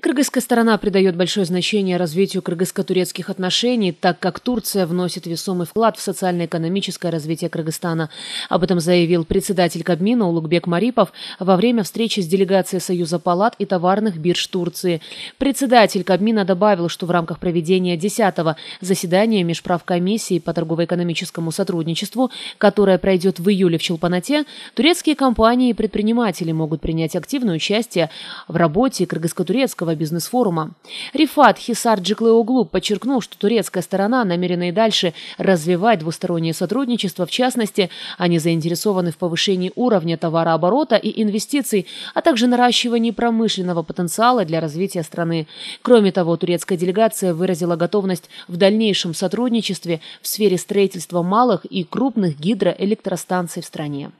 Кыргызская сторона придает большое значение развитию кыргызско-турецких отношений, так как Турция вносит весомый вклад в социально-экономическое развитие Кыргызстана. Об этом заявил председатель Кабмина Улугбек Марипов во время встречи с делегацией Союза палат и товарных бирж Турции. Председатель Кабмина добавил, что в рамках проведения 10-го заседания Межправкомиссии по торгово-экономическому сотрудничеству, которое пройдет в июле в Челпанате, турецкие компании и предприниматели могут принять активное участие в работе кыргызско-турецкого Турецкого бизнес-форума. Рифат Хисар Джиклеоглу подчеркнул, что турецкая сторона намерена и дальше развивать двустороннее сотрудничество. В частности, они заинтересованы в повышении уровня товарооборота и инвестиций, а также наращивании промышленного потенциала для развития страны. Кроме того, турецкая делегация выразила готовность в дальнейшем сотрудничестве в сфере строительства малых и крупных гидроэлектростанций в стране.